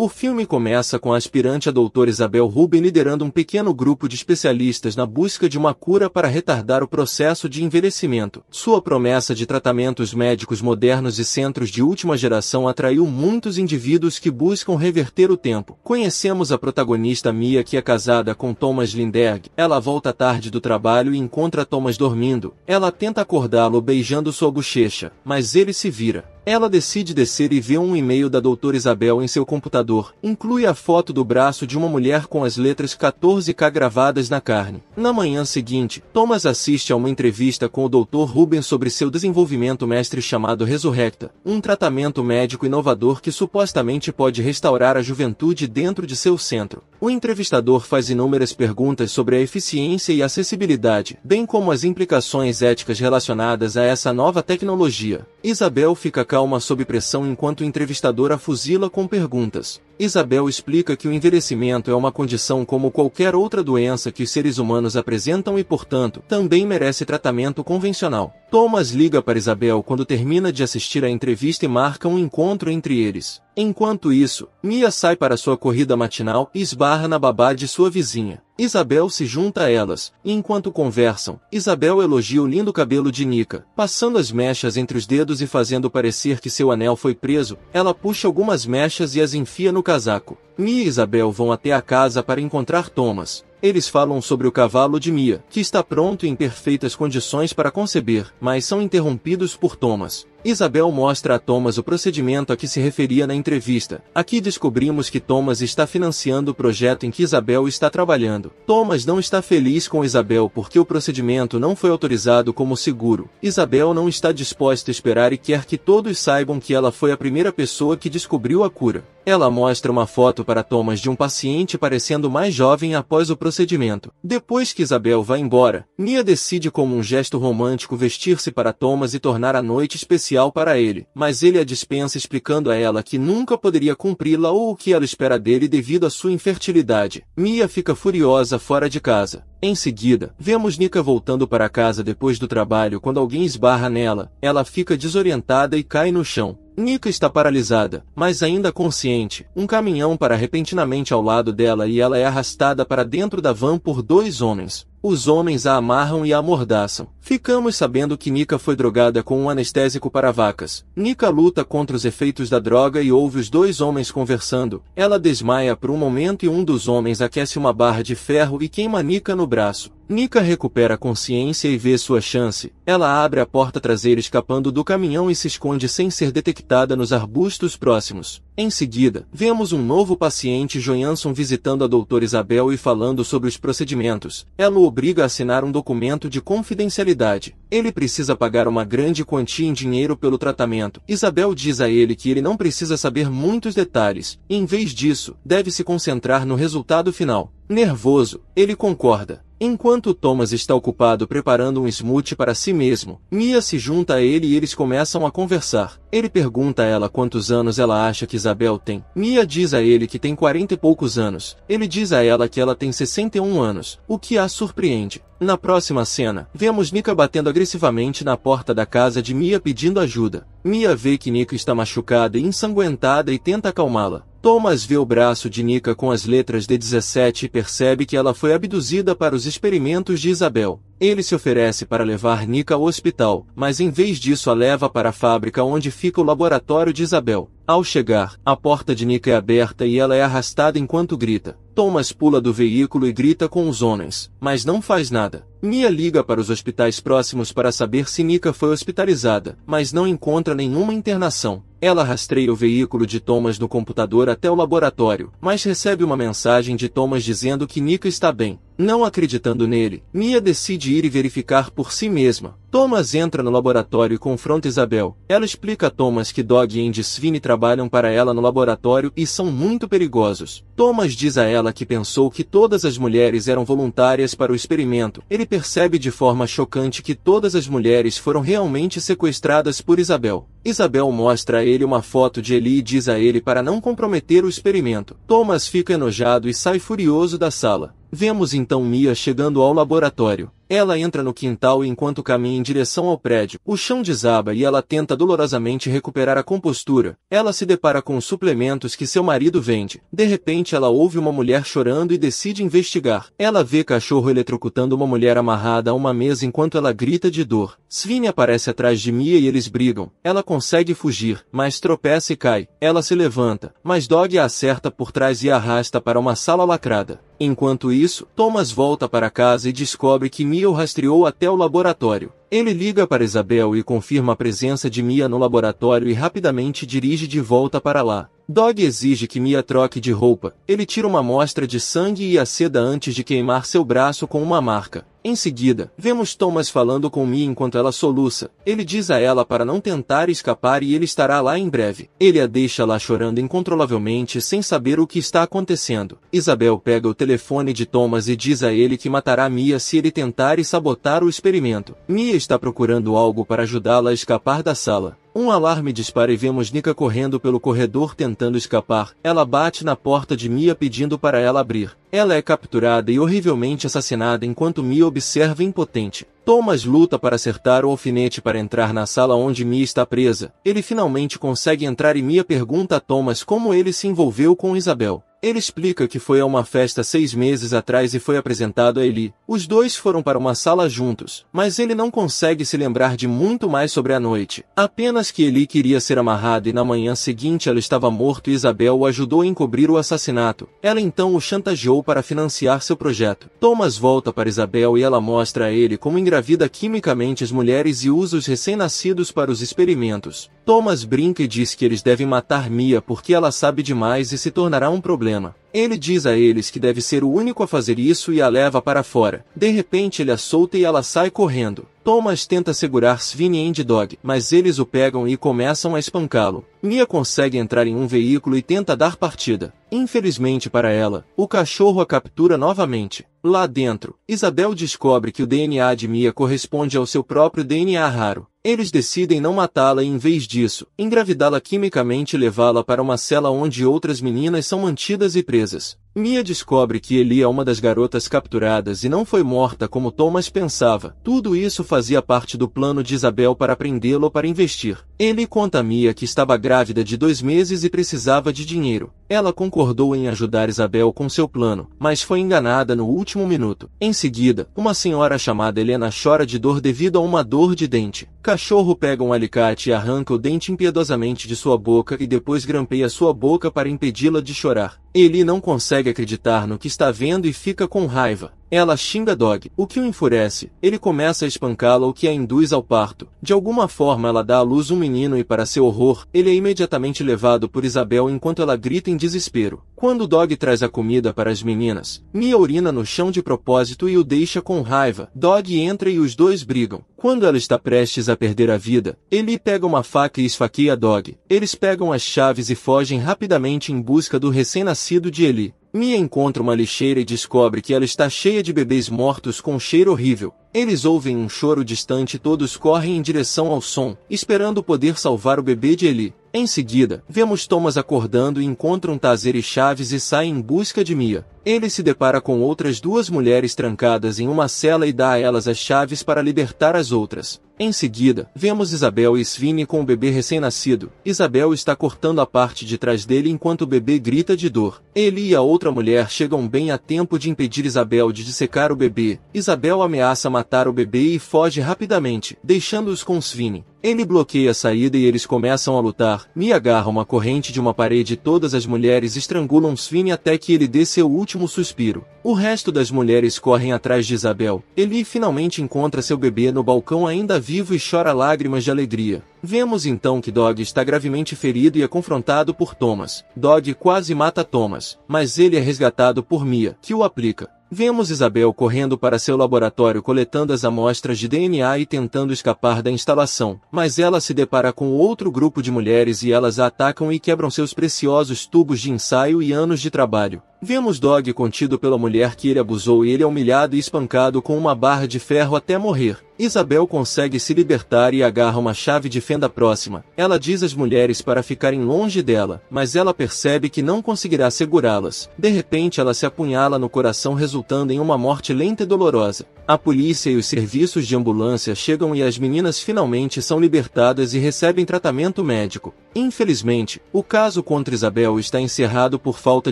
O filme começa com a aspirante a doutora Isabel Rubin liderando um pequeno grupo de especialistas na busca de uma cura para retardar o processo de envelhecimento. Sua promessa de tratamentos médicos modernos e centros de última geração atraiu muitos indivíduos que buscam reverter o tempo. Conhecemos a protagonista Mia que é casada com Thomas Lindbergh. Ela volta tarde do trabalho e encontra Thomas dormindo. Ela tenta acordá-lo beijando sua bochecha, mas ele se vira ela decide descer e vê um e-mail da doutora Isabel em seu computador. Inclui a foto do braço de uma mulher com as letras 14K gravadas na carne. Na manhã seguinte, Thomas assiste a uma entrevista com o Dr. Rubens sobre seu desenvolvimento mestre chamado Resurrecta, um tratamento médico inovador que supostamente pode restaurar a juventude dentro de seu centro. O entrevistador faz inúmeras perguntas sobre a eficiência e acessibilidade, bem como as implicações éticas relacionadas a essa nova tecnologia. Isabel fica calma sob pressão enquanto o entrevistador a fuzila com perguntas. Isabel explica que o envelhecimento é uma condição como qualquer outra doença que os seres humanos apresentam e, portanto, também merece tratamento convencional. Thomas liga para Isabel quando termina de assistir a entrevista e marca um encontro entre eles. Enquanto isso, Mia sai para sua corrida matinal e esbarra na babá de sua vizinha. Isabel se junta a elas, e enquanto conversam, Isabel elogia o lindo cabelo de Nika. Passando as mechas entre os dedos e fazendo parecer que seu anel foi preso, ela puxa algumas mechas e as enfia no casaco. Mia e Isabel vão até a casa para encontrar Thomas. Eles falam sobre o cavalo de Mia, que está pronto e em perfeitas condições para conceber, mas são interrompidos por Thomas. Isabel mostra a Thomas o procedimento a que se referia na entrevista. Aqui descobrimos que Thomas está financiando o projeto em que Isabel está trabalhando. Thomas não está feliz com Isabel porque o procedimento não foi autorizado como seguro. Isabel não está disposta a esperar e quer que todos saibam que ela foi a primeira pessoa que descobriu a cura. Ela mostra uma foto para Thomas de um paciente parecendo mais jovem após o procedimento. Depois que Isabel vai embora, Mia decide como um gesto romântico vestir-se para Thomas e tornar a noite especial especial para ele, mas ele a dispensa explicando a ela que nunca poderia cumpri-la ou o que ela espera dele devido à sua infertilidade. Mia fica furiosa fora de casa. Em seguida, vemos Nika voltando para casa depois do trabalho quando alguém esbarra nela. Ela fica desorientada e cai no chão. Nika está paralisada, mas ainda consciente. Um caminhão para repentinamente ao lado dela e ela é arrastada para dentro da van por dois homens. Os homens a amarram e a amordaçam. Ficamos sabendo que Nika foi drogada com um anestésico para vacas. Nika luta contra os efeitos da droga e ouve os dois homens conversando. Ela desmaia por um momento e um dos homens aquece uma barra de ferro e queima Nika no braço. Nika recupera a consciência e vê sua chance. Ela abre a porta traseira escapando do caminhão e se esconde sem ser detectada nos arbustos próximos. Em seguida, vemos um novo paciente Johansson visitando a doutora Isabel e falando sobre os procedimentos. Ela o obriga a assinar um documento de confidencialidade. Ele precisa pagar uma grande quantia em dinheiro pelo tratamento. Isabel diz a ele que ele não precisa saber muitos detalhes, e em vez disso, deve se concentrar no resultado final. Nervoso, ele concorda. Enquanto Thomas está ocupado preparando um smoothie para si mesmo, Mia se junta a ele e eles começam a conversar. Ele pergunta a ela quantos anos ela acha que Isabel tem. Mia diz a ele que tem 40 e poucos anos. Ele diz a ela que ela tem 61 anos, o que a surpreende. Na próxima cena, vemos Nika batendo agressivamente na porta da casa de Mia pedindo ajuda. Mia vê que Nika está machucada e ensanguentada e tenta acalmá-la. Thomas vê o braço de Nica com as letras d 17 e percebe que ela foi abduzida para os experimentos de Isabel. Ele se oferece para levar Nica ao hospital, mas em vez disso a leva para a fábrica onde fica o laboratório de Isabel. Ao chegar, a porta de Nica é aberta e ela é arrastada enquanto grita. Thomas pula do veículo e grita com os homens, mas não faz nada. Mia liga para os hospitais próximos para saber se Nica foi hospitalizada, mas não encontra nenhuma internação. Ela rastreia o veículo de Thomas no computador até o laboratório, mas recebe uma mensagem de Thomas dizendo que Nika está bem. Não acreditando nele, Mia decide ir e verificar por si mesma. Thomas entra no laboratório e confronta Isabel. Ela explica a Thomas que Dog e Indisfine trabalham para ela no laboratório e são muito perigosos. Thomas diz a ela que pensou que todas as mulheres eram voluntárias para o experimento. Ele percebe de forma chocante que todas as mulheres foram realmente sequestradas por Isabel. Isabel mostra a ele uma foto de Eli e diz a ele para não comprometer o experimento. Thomas fica enojado e sai furioso da sala. Vemos então Mia chegando ao laboratório. Ela entra no quintal e enquanto caminha em direção ao prédio, o chão desaba e ela tenta dolorosamente recuperar a compostura. Ela se depara com suplementos que seu marido vende. De repente ela ouve uma mulher chorando e decide investigar. Ela vê cachorro eletrocutando uma mulher amarrada a uma mesa enquanto ela grita de dor. Svine aparece atrás de Mia e eles brigam. Ela consegue fugir, mas tropeça e cai. Ela se levanta, mas Dog a acerta por trás e a arrasta para uma sala lacrada. Enquanto isso, Thomas volta para casa e descobre que Mia o rastreou até o laboratório. Ele liga para Isabel e confirma a presença de Mia no laboratório e rapidamente dirige de volta para lá. Dog exige que Mia troque de roupa. Ele tira uma amostra de sangue e a seda antes de queimar seu braço com uma marca. Em seguida, vemos Thomas falando com Mia enquanto ela soluça. Ele diz a ela para não tentar escapar e ele estará lá em breve. Ele a deixa lá chorando incontrolavelmente sem saber o que está acontecendo. Isabel pega o telefone de Thomas e diz a ele que matará Mia se ele tentar e sabotar o experimento. Mia está procurando algo para ajudá-la a escapar da sala. Um alarme dispara e vemos Nika correndo pelo corredor tentando escapar. Ela bate na porta de Mia pedindo para ela abrir. Ela é capturada e horrivelmente assassinada enquanto Mia observa impotente. Thomas luta para acertar o alfinete para entrar na sala onde Mia está presa. Ele finalmente consegue entrar e Mia pergunta a Thomas como ele se envolveu com Isabel. Ele explica que foi a uma festa seis meses atrás e foi apresentado a Eli. Os dois foram para uma sala juntos, mas ele não consegue se lembrar de muito mais sobre a noite. Apenas que Eli queria ser amarrado e na manhã seguinte ela estava morta e Isabel o ajudou a encobrir o assassinato. Ela então o chantageou para financiar seu projeto. Thomas volta para Isabel e ela mostra a ele como engravida quimicamente as mulheres e usa os recém-nascidos para os experimentos. Thomas brinca e diz que eles devem matar Mia porque ela sabe demais e se tornará um problema. Ele diz a eles que deve ser o único a fazer isso e a leva para fora. De repente ele a solta e ela sai correndo. Thomas tenta segurar Svin e Andy Dog, mas eles o pegam e começam a espancá-lo. Mia consegue entrar em um veículo e tenta dar partida. Infelizmente para ela, o cachorro a captura novamente. Lá dentro, Isabel descobre que o DNA de Mia corresponde ao seu próprio DNA raro. Eles decidem não matá-la e, em vez disso, engravidá-la quimicamente e levá-la para uma cela onde outras meninas são mantidas e presas. Mia descobre que Eli é uma das garotas capturadas e não foi morta como Thomas pensava. Tudo isso fazia parte do plano de Isabel para prendê-lo para investir. Ele conta a Mia que estava grávida de dois meses e precisava de dinheiro. Ela concordou em ajudar Isabel com seu plano, mas foi enganada no último minuto. Em seguida, uma senhora chamada Helena chora de dor devido a uma dor de dente. Cachorro pega um alicate e arranca o dente impiedosamente de sua boca e depois grampeia sua boca para impedi-la de chorar. Ele não consegue acreditar no que está vendo e fica com raiva. Ela xinga Dog, o que o enfurece, ele começa a espancá-la o que a induz ao parto. De alguma forma ela dá à luz um menino e para seu horror, ele é imediatamente levado por Isabel enquanto ela grita em desespero. Quando Dog traz a comida para as meninas, Mia urina no chão de propósito e o deixa com raiva. Dog entra e os dois brigam. Quando ela está prestes a perder a vida, ele pega uma faca e esfaqueia Dog. Eles pegam as chaves e fogem rapidamente em busca do recém-nascido de Eli. Mia encontra uma lixeira e descobre que ela está cheia de bebês mortos com um cheiro horrível. Eles ouvem um choro distante e todos correm em direção ao som, esperando poder salvar o bebê de Eli. Em seguida, vemos Thomas acordando e encontram Tazer e Chaves e saem em busca de Mia. Ele se depara com outras duas mulheres trancadas em uma cela e dá a elas as chaves para libertar as outras. Em seguida, vemos Isabel e Svine com o bebê recém-nascido. Isabel está cortando a parte de trás dele enquanto o bebê grita de dor. Ele e a outra mulher chegam bem a tempo de impedir Isabel de dissecar o bebê. Isabel ameaça matar o bebê e foge rapidamente, deixando-os com Svine. Ele bloqueia a saída e eles começam a lutar. Mia agarra uma corrente de uma parede e todas as mulheres estrangulam Sven até que ele dê seu último suspiro. O resto das mulheres correm atrás de Isabel. Eli finalmente encontra seu bebê no balcão ainda vivo e chora lágrimas de alegria. Vemos então que Dog está gravemente ferido e é confrontado por Thomas. Dog quase mata Thomas, mas ele é resgatado por Mia, que o aplica. Vemos Isabel correndo para seu laboratório coletando as amostras de DNA e tentando escapar da instalação, mas ela se depara com outro grupo de mulheres e elas a atacam e quebram seus preciosos tubos de ensaio e anos de trabalho. Vemos Dog contido pela mulher que ele abusou e ele é humilhado e espancado com uma barra de ferro até morrer. Isabel consegue se libertar e agarra uma chave de fenda próxima. Ela diz às mulheres para ficarem longe dela, mas ela percebe que não conseguirá segurá-las. De repente ela se apunhala no coração resultando em uma morte lenta e dolorosa. A polícia e os serviços de ambulância chegam e as meninas finalmente são libertadas e recebem tratamento médico. Infelizmente, o caso contra Isabel está encerrado por falta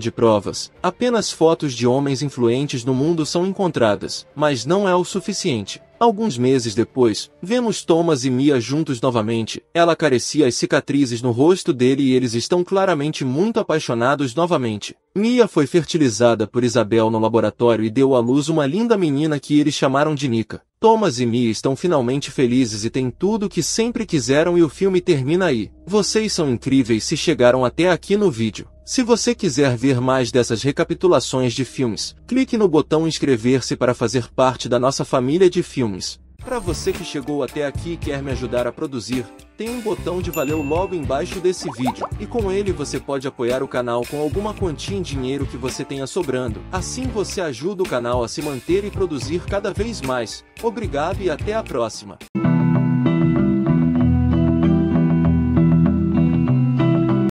de provas, Apenas fotos de homens influentes no mundo são encontradas, mas não é o suficiente. Alguns meses depois, vemos Thomas e Mia juntos novamente. Ela carecia as cicatrizes no rosto dele e eles estão claramente muito apaixonados novamente. Mia foi fertilizada por Isabel no laboratório e deu à luz uma linda menina que eles chamaram de Nika. Thomas e Mia estão finalmente felizes e têm tudo o que sempre quiseram e o filme termina aí. Vocês são incríveis se chegaram até aqui no vídeo. Se você quiser ver mais dessas recapitulações de filmes, clique no botão inscrever-se para fazer parte da nossa família de filmes filmes. Para você que chegou até aqui e quer me ajudar a produzir, tem um botão de valeu logo embaixo desse vídeo, e com ele você pode apoiar o canal com alguma quantia em dinheiro que você tenha sobrando. Assim você ajuda o canal a se manter e produzir cada vez mais. Obrigado e até a próxima!